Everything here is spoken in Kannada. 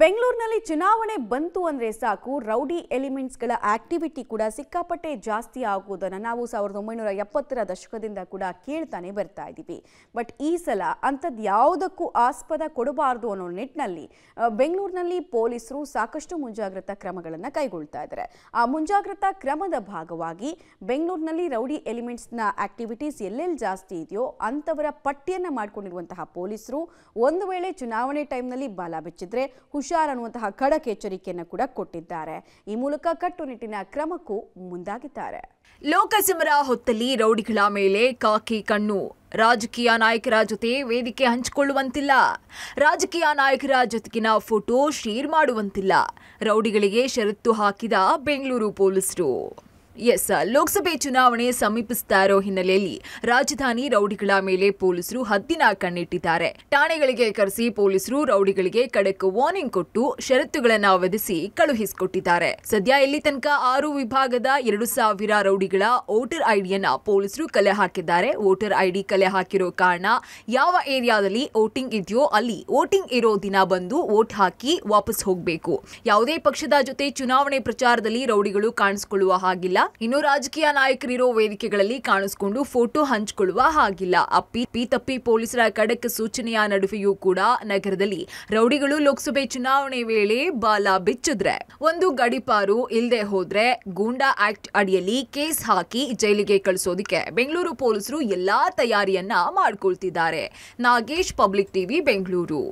ಬೆಂಗಳೂರಿನಲ್ಲಿ ಚುನಾವಣೆ ಬಂತು ಅಂದರೆ ಸಾಕು ರೌಡಿ ಎಲಿಮೆಂಟ್ಸ್ಗಳ ಆಕ್ಟಿವಿಟಿ ಕೂಡ ಸಿಕ್ಕಾಪಟ್ಟೆ ಜಾಸ್ತಿ ಆಗುವುದನ್ನು ನಾವು ಸಾವಿರದ ಒಂಬೈನೂರ ಎಪ್ಪತ್ತರ ದಶಕದಿಂದ ಕೂಡ ಕೇಳ್ತಾನೆ ಬರ್ತಾ ಇದ್ದೀವಿ ಬಟ್ ಈ ಸಲ ಅಂಥದ್ದು ಯಾವುದಕ್ಕೂ ಆಸ್ಪದ ಕೊಡಬಾರ್ದು ಅನ್ನೋ ನಿಟ್ಟಿನಲ್ಲಿ ಬೆಂಗಳೂರಿನಲ್ಲಿ ಪೊಲೀಸರು ಸಾಕಷ್ಟು ಮುಂಜಾಗ್ರತಾ ಕ್ರಮಗಳನ್ನು ಕೈಗೊಳ್ತಾ ಇದ್ದಾರೆ ಆ ಮುಂಜಾಗ್ರತಾ ಕ್ರಮದ ಭಾಗವಾಗಿ ಬೆಂಗಳೂರಿನಲ್ಲಿ ರೌಡಿ ಎಲಿಮೆಂಟ್ಸ್ನ ಆಕ್ಟಿವಿಟೀಸ್ ಎಲ್ಲೆಲ್ಲಿ ಜಾಸ್ತಿ ಇದೆಯೋ ಅಂಥವರ ಪಟ್ಟಿಯನ್ನು ಮಾಡಿಕೊಂಡಿರುವಂತಹ ಪೊಲೀಸರು ಒಂದು ವೇಳೆ ಚುನಾವಣೆ ಟೈಮ್ನಲ್ಲಿ ಬಾಲ ಬೆಚ್ಚಿದ್ರೆ ಹುಷಾರ್ ಅನ್ನುವಂತಹ ಖಡಕ್ ಎಚ್ಚರಿಕೆಯನ್ನು ಕೂಡ ಕೊಟ್ಟಿದ್ದಾರೆ ಈ ಮೂಲಕ ಕಟ್ಟುನಿಟ್ಟಿನ ಕ್ರಮಕ್ಕೂ ಮುಂದಾಗಿದ್ದಾರೆ ಲೋಕಸಿಮರ ಹೊತ್ತಲ್ಲಿ ರೌಡಿಗಳ ಮೇಲೆ ಕಾಕಿ ಕಣ್ಣು ರಾಜಕೀಯ ನಾಯಕರ ಜೊತೆ ವೇದಿಕೆ ಹಂಚಿಕೊಳ್ಳುವಂತಿಲ್ಲ ರಾಜಕೀಯ ನಾಯಕರ ಜೊತೆಗಿನ ಫೋಟೋ ಶೇರ್ ಮಾಡುವಂತಿಲ್ಲ ರೌಡಿಗಳಿಗೆ ಷರತ್ತು ಹಾಕಿದ ಬೆಂಗಳೂರು ಪೊಲೀಸರು ಎಸ್ ಲೋಕಸಭೆ ಚುನಾವಣೆ ಸಮೀಪಿಸ್ತಾ ಇರೋ ಹಿನ್ನೆಲೆಯಲ್ಲಿ ರಾಜಧಾನಿ ರೌಡಿಗಳ ಮೇಲೆ ಪೊಲೀಸರು ಹದ್ದಿನ ಕಣ್ಣಿಟ್ಟಿದ್ದಾರೆ ಠಾಣೆಗಳಿಗೆ ಕರೆಸಿ ಪೊಲೀಸರು ರೌಡಿಗಳಿಗೆ ಖಡಕ್ ವಾರ್ನಿಂಗ್ ಕೊಟ್ಟು ಷರತ್ತುಗಳನ್ನು ವಿಧಿಸಿ ಕಳುಹಿಸಿಕೊಟ್ಟಿದ್ದಾರೆ ಸದ್ಯ ಇಲ್ಲಿ ತನಕ ಆರು ವಿಭಾಗದ ಎರಡು ಸಾವಿರ ರೌಡಿಗಳ ವೋಟರ್ ಐಡಿಯನ್ನ ಪೊಲೀಸರು ಕಲೆ ಹಾಕಿದ್ದಾರೆ ವೋಟರ್ ಐಡಿ ಕಲೆ ಹಾಕಿರೋ ಕಾರಣ ಯಾವ ಏರಿಯಾದಲ್ಲಿ ವೋಟಿಂಗ್ ಇದೆಯೋ ಅಲ್ಲಿ ವೋಟಿಂಗ್ ಇರೋ ದಿನ ಬಂದು ವೋಟ್ ಹಾಕಿ ವಾಪಸ್ ಹೋಗಬೇಕು ಯಾವುದೇ ಪಕ್ಷದ ಜೊತೆ ಚುನಾವಣೆ ಪ್ರಚಾರದಲ್ಲಿ ರೌಡಿಗಳು ಕಾಣಿಸಿಕೊಳ್ಳುವ ಹಾಗಿಲ್ಲ ಇನ್ನು ರಾಜಕೀಯ ನಾಯಕರಿರೋ ವೇದಿಕೆಗಳಲ್ಲಿ ಕಾಣಿಸಿಕೊಂಡು ಫೋಟೋ ಹಂಚಿಕೊಳ್ಳುವ ಹಾಗಿಲ್ಲ ಅಪ್ಪಿ ತಪ್ಪಿ ಪೊಲೀಸರ ಖಡಕ್ ಸೂಚನೆಯ ನಡುವೆಯೂ ಕೂಡ ನಗರದಲ್ಲಿ ರೌಡಿಗಳು ಲೋಕಸಭೆ ಚುನಾವಣೆ ವೇಳೆ ಬಾಲ ಬಿಚ್ಚಿದ್ರೆ ಒಂದು ಗಡಿಪಾರು ಇಲ್ಲದೆ ಹೋದ್ರೆ ಗೂಂಡಾ ಆಕ್ಟ್ ಅಡಿಯಲ್ಲಿ ಕೇಸ್ ಹಾಕಿ ಜೈಲಿಗೆ ಕಳಿಸೋದಕ್ಕೆ ಬೆಂಗಳೂರು ಪೊಲೀಸರು ಎಲ್ಲಾ ತಯಾರಿಯನ್ನ ಮಾಡಿಕೊಳ್ತಿದ್ದಾರೆ ನಾಗೇಶ್ ಪಬ್ಲಿಕ್ ಟಿವಿ ಬೆಂಗಳೂರು